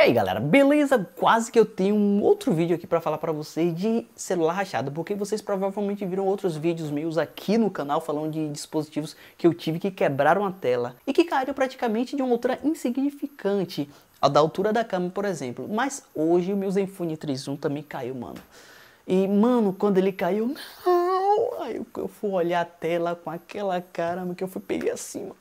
E aí galera, beleza? Quase que eu tenho um outro vídeo aqui para falar para vocês de celular rachado, porque vocês provavelmente viram outros vídeos meus aqui no canal falando de dispositivos que eu tive que quebraram a tela e que caíram praticamente de uma altura insignificante, a da altura da cama, por exemplo. Mas hoje o meu Zenfone 31 também caiu, mano. E mano, quando ele caiu, não, aí eu fui olhar a tela com aquela cara que eu fui peguei assim, mano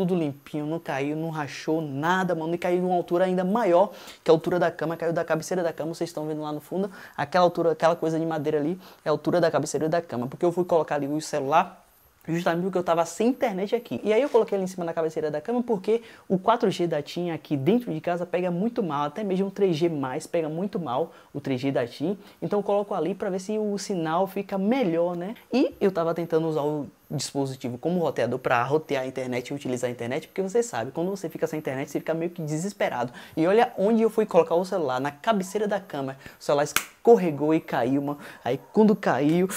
tudo limpinho, não caiu, não rachou nada, mano. E caiu de uma altura ainda maior que é a altura da cama, caiu da cabeceira da cama, vocês estão vendo lá no fundo. Aquela altura, aquela coisa de madeira ali é a altura da cabeceira da cama. Porque eu fui colocar ali o celular justamente porque eu estava sem internet aqui. E aí eu coloquei ele em cima da cabeceira da cama porque o 4G da TIM aqui dentro de casa pega muito mal, até mesmo o 3G+, pega muito mal o 3G da TIM. Então eu coloco ali para ver se o sinal fica melhor, né? E eu estava tentando usar o dispositivo como roteador para rotear a internet e utilizar a internet, porque você sabe, quando você fica sem internet, você fica meio que desesperado. E olha onde eu fui colocar o celular, na cabeceira da cama. O celular escorregou e caiu, mano. Aí quando caiu,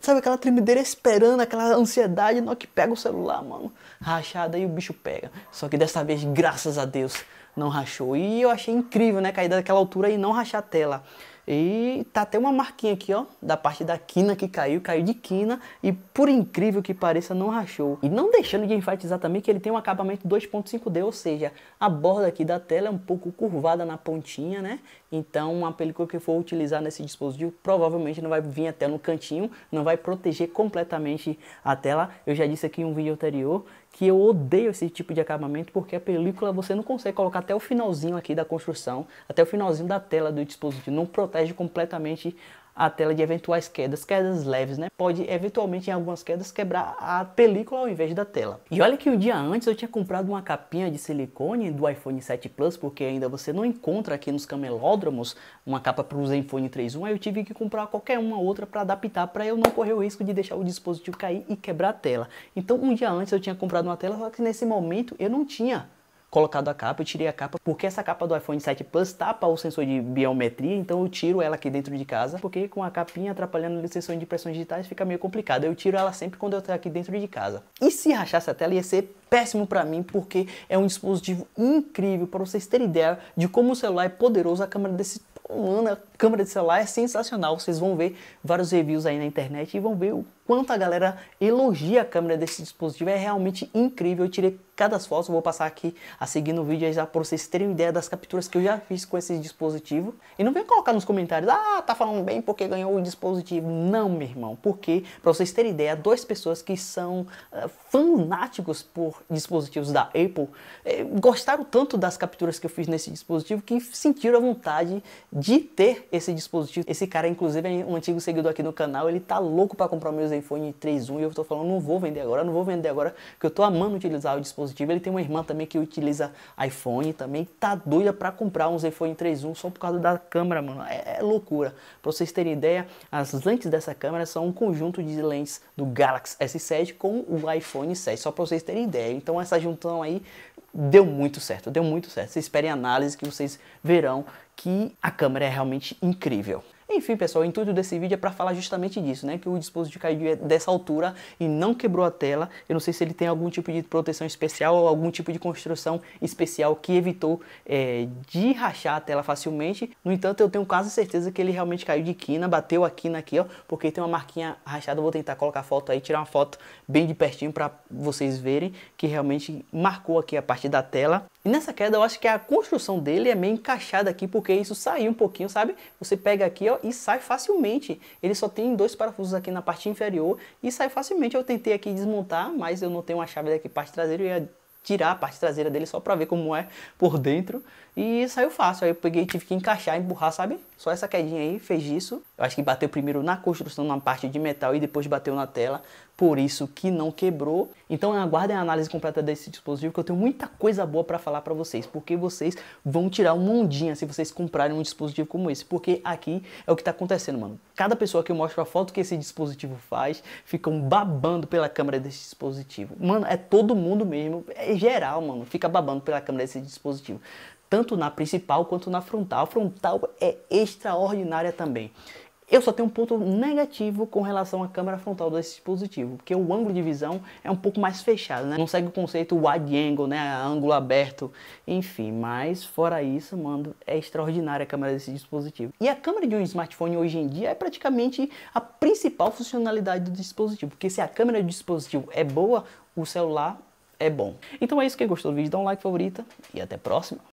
sabe aquela tremedeira esperando, aquela ansiedade, não que pega o celular, mano. Rachada e o bicho pega. Só que dessa vez, graças a Deus, não rachou. E eu achei incrível, né, cair daquela altura e não rachar a tela. E tá até uma marquinha aqui, ó, da parte da quina que caiu, caiu de quina e por incrível que pareça não rachou. E não deixando de enfatizar também que ele tem um acabamento 2.5D, ou seja, a borda aqui da tela é um pouco curvada na pontinha, né? Então uma película que for utilizar nesse dispositivo provavelmente não vai vir até no cantinho, não vai proteger completamente a tela. Eu já disse aqui em um vídeo anterior que eu odeio esse tipo de acabamento porque a película você não consegue colocar até o finalzinho aqui da construção, até o finalzinho da tela do dispositivo, não protege completamente a tela de eventuais quedas, quedas leves, né? Pode eventualmente em algumas quedas quebrar a película ao invés da tela. E olha que um dia antes eu tinha comprado uma capinha de silicone do iPhone 7 Plus, porque ainda você não encontra aqui nos camelódromos uma capa para o Zenfone 3.1, aí eu tive que comprar qualquer uma outra para adaptar para eu não correr o risco de deixar o dispositivo cair e quebrar a tela. Então um dia antes eu tinha comprado uma tela, só que nesse momento eu não tinha colocado a capa, eu tirei a capa porque essa capa do iPhone 7 Plus tapa tá o sensor de biometria, então eu tiro ela aqui dentro de casa, porque com a capinha atrapalhando o sensor de impressões digitais fica meio complicado. Eu tiro ela sempre quando eu tô aqui dentro de casa. E se rachasse a tela ia ser péssimo para mim, porque é um dispositivo incrível para vocês terem ideia de como o celular é poderoso, a câmera desse humana câmera de celular é sensacional. Vocês vão ver vários reviews aí na internet e vão ver o quanto a galera elogia a câmera desse dispositivo. É realmente incrível. Eu tirei cada foto, vou passar aqui a seguir no vídeo já para vocês terem ideia das capturas que eu já fiz com esse dispositivo. E não venha colocar nos comentários, ah, tá falando bem porque ganhou o dispositivo. Não, meu irmão, porque para vocês terem ideia, duas pessoas que são uh, fanáticos por dispositivos da Apple eh, gostaram tanto das capturas que eu fiz nesse dispositivo que sentiram a vontade de ter esse dispositivo. Esse cara, inclusive, é um antigo seguidor aqui no canal, ele tá louco para comprar o meu Zenfone 3.1 e eu tô falando, não vou vender agora, não vou vender agora, que eu tô amando utilizar o dispositivo. Ele tem uma irmã também que utiliza iPhone também, tá doida para comprar um Zenfone 3.1 só por causa da câmera, mano. É, é loucura. Para vocês terem ideia, as lentes dessa câmera são um conjunto de lentes do Galaxy S7 com o iPhone 7, só para vocês terem ideia. Então essa juntão aí deu muito certo, deu muito certo. Vocês esperem análise que vocês verão que a câmera é realmente incrível. Enfim, pessoal, o intuito desse vídeo é para falar justamente disso, né? Que o dispositivo caiu dessa altura e não quebrou a tela. Eu não sei se ele tem algum tipo de proteção especial ou algum tipo de construção especial que evitou é, de rachar a tela facilmente. No entanto, eu tenho quase certeza que ele realmente caiu de quina, bateu a quina aqui, ó, porque tem uma marquinha rachada. Eu vou tentar colocar a foto aí, tirar uma foto bem de pertinho para vocês verem que realmente marcou aqui a parte da tela. E nessa queda, eu acho que a construção dele é meio encaixada aqui, porque isso saiu um pouquinho, sabe? Você pega aqui, ó, e sai facilmente. Ele só tem dois parafusos aqui na parte inferior e sai facilmente. Eu tentei aqui desmontar, mas eu não tenho uma chave daqui parte traseira, eu ia tirar a parte traseira dele só para ver como é por dentro e saiu fácil. Aí eu peguei, tive que encaixar, empurrar, sabe? Só essa quedinha aí fez isso. Eu acho que bateu primeiro na construção, na parte de metal e depois bateu na tela por isso que não quebrou. Então aguardem a análise completa desse dispositivo que eu tenho muita coisa boa para falar para vocês, porque vocês vão tirar uma ondinha assim, se vocês comprarem um dispositivo como esse, porque aqui é o que está acontecendo, mano. Cada pessoa que eu mostro a foto que esse dispositivo faz, ficam babando pela câmera desse dispositivo. Mano, é todo mundo mesmo, é geral, mano, fica babando pela câmera desse dispositivo. Tanto na principal quanto na frontal. A frontal é extraordinária também. Eu só tenho um ponto negativo com relação à câmera frontal desse dispositivo, porque o ângulo de visão é um pouco mais fechado, né? Não segue o conceito wide angle, né? Ângulo aberto, enfim. Mas fora isso, mano, é extraordinária a câmera desse dispositivo. E a câmera de um smartphone hoje em dia é praticamente a principal funcionalidade do dispositivo, porque se a câmera do dispositivo é boa, o celular é bom. Então é isso. Quem é gostou do vídeo, dá um like favorita e até a próxima.